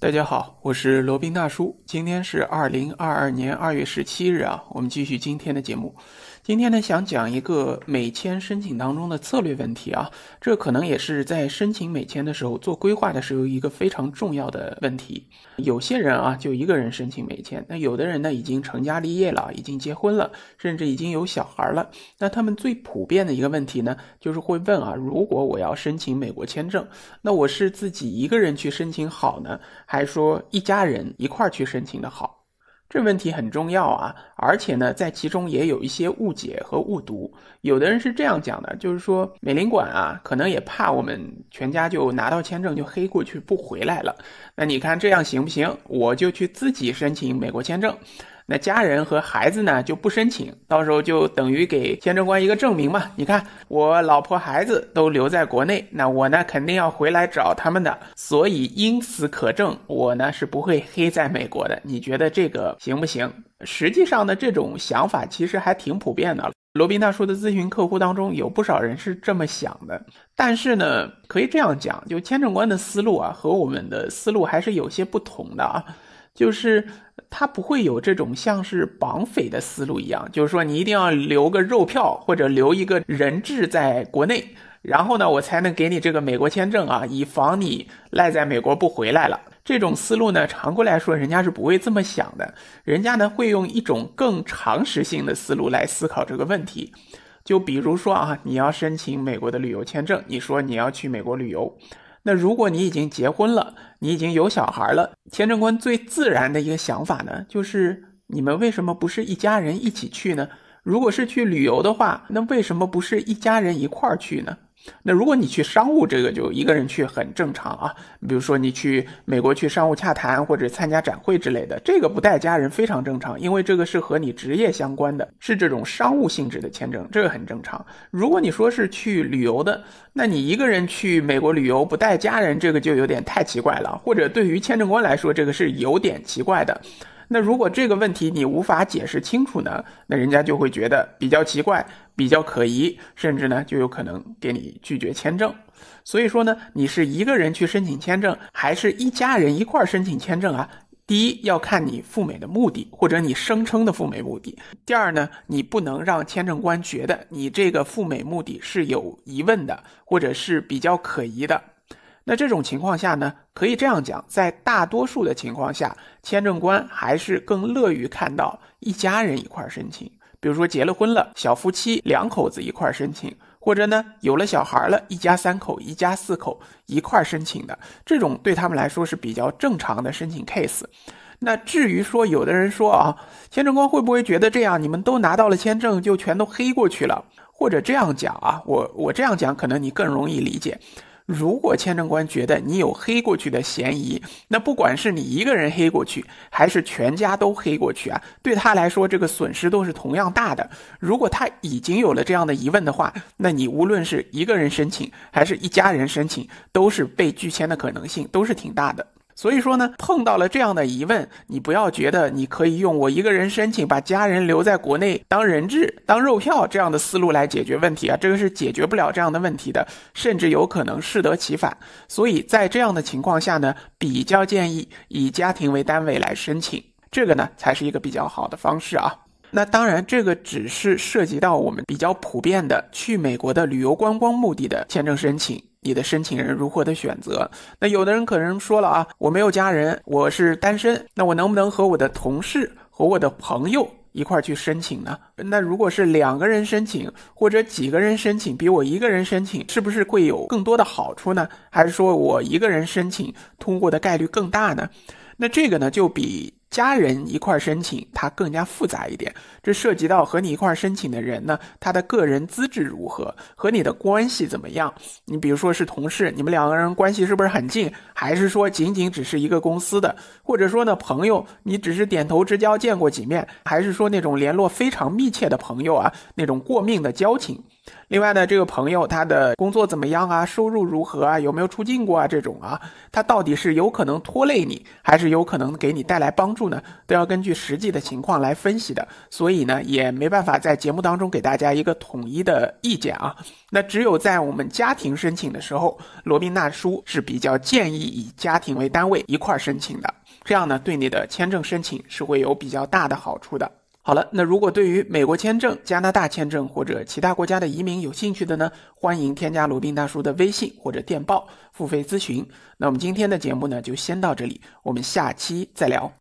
大家好，我是罗宾大叔。今天是二零二二年二月十七日啊，我们继续今天的节目。今天呢，想讲一个美签申请当中的策略问题啊，这可能也是在申请美签的时候做规划的时候一个非常重要的问题。有些人啊，就一个人申请美签；那有的人呢，已经成家立业了，已经结婚了，甚至已经有小孩了。那他们最普遍的一个问题呢，就是会问啊，如果我要申请美国签证，那我是自己一个人去申请好呢，还是说一家人一块儿去申请的好？这问题很重要啊，而且呢，在其中也有一些误解和误读。有的人是这样讲的，就是说美领馆啊，可能也怕我们全家就拿到签证就黑过去不回来了，那你看这样行不行？我就去自己申请美国签证。那家人和孩子呢就不申请，到时候就等于给签证官一个证明嘛？你看我老婆孩子都留在国内，那我呢肯定要回来找他们的，所以因此可证我呢是不会黑在美国的。你觉得这个行不行？实际上呢，这种想法其实还挺普遍的。罗宾大叔的咨询客户当中有不少人是这么想的，但是呢，可以这样讲，就签证官的思路啊和我们的思路还是有些不同的啊。就是他不会有这种像是绑匪的思路一样，就是说你一定要留个肉票或者留一个人质在国内，然后呢我才能给你这个美国签证啊，以防你赖在美国不回来了。这种思路呢，常规来说人家是不会这么想的，人家呢会用一种更常识性的思路来思考这个问题。就比如说啊，你要申请美国的旅游签证，你说你要去美国旅游。那如果你已经结婚了，你已经有小孩了，签证官最自然的一个想法呢，就是你们为什么不是一家人一起去呢？如果是去旅游的话，那为什么不是一家人一块儿去呢？那如果你去商务，这个就一个人去很正常啊。比如说你去美国去商务洽谈或者参加展会之类的，这个不带家人非常正常，因为这个是和你职业相关的，是这种商务性质的签证，这个很正常。如果你说是去旅游的，那你一个人去美国旅游不带家人，这个就有点太奇怪了，或者对于签证官来说，这个是有点奇怪的。那如果这个问题你无法解释清楚呢？那人家就会觉得比较奇怪、比较可疑，甚至呢就有可能给你拒绝签证。所以说呢，你是一个人去申请签证，还是一家人一块儿申请签证啊？第一要看你赴美的目的，或者你声称的赴美目的。第二呢，你不能让签证官觉得你这个赴美目的是有疑问的，或者是比较可疑的。那这种情况下呢，可以这样讲，在大多数的情况下，签证官还是更乐于看到一家人一块申请，比如说结了婚了，小夫妻两口子一块申请，或者呢有了小孩了，一家三口、一家四口一块申请的，这种对他们来说是比较正常的申请 case。那至于说有的人说啊，签证官会不会觉得这样，你们都拿到了签证就全都黑过去了？或者这样讲啊，我我这样讲可能你更容易理解。如果签证官觉得你有黑过去的嫌疑，那不管是你一个人黑过去，还是全家都黑过去啊，对他来说，这个损失都是同样大的。如果他已经有了这样的疑问的话，那你无论是一个人申请，还是一家人申请，都是被拒签的可能性都是挺大的。所以说呢，碰到了这样的疑问，你不要觉得你可以用我一个人申请，把家人留在国内当人质、当肉票这样的思路来解决问题啊，这个是解决不了这样的问题的，甚至有可能适得其反。所以在这样的情况下呢，比较建议以家庭为单位来申请，这个呢才是一个比较好的方式啊。那当然，这个只是涉及到我们比较普遍的去美国的旅游观光目的的签证申请。你的申请人如何的选择？那有的人可能说了啊，我没有家人，我是单身。那我能不能和我的同事和我的朋友一块去申请呢？那如果是两个人申请或者几个人申请，比我一个人申请，是不是会有更多的好处呢？还是说我一个人申请通过的概率更大呢？那这个呢，就比。家人一块儿申请，它更加复杂一点。这涉及到和你一块儿申请的人呢，他的个人资质如何，和你的关系怎么样？你比如说是同事，你们两个人关系是不是很近？还是说仅仅只是一个公司的？或者说呢，朋友，你只是点头之交，见过几面？还是说那种联络非常密切的朋友啊，那种过命的交情？另外呢，这个朋友他的工作怎么样啊？收入如何啊？有没有出境过啊？这种啊，他到底是有可能拖累你，还是有可能给你带来帮助呢？都要根据实际的情况来分析的。所以呢，也没办法在节目当中给大家一个统一的意见啊。那只有在我们家庭申请的时候，罗宾娜叔是比较建议以家庭为单位一块申请的。这样呢，对你的签证申请是会有比较大的好处的。好了，那如果对于美国签证、加拿大签证或者其他国家的移民有兴趣的呢，欢迎添加罗宾大叔的微信或者电报付费咨询。那我们今天的节目呢，就先到这里，我们下期再聊。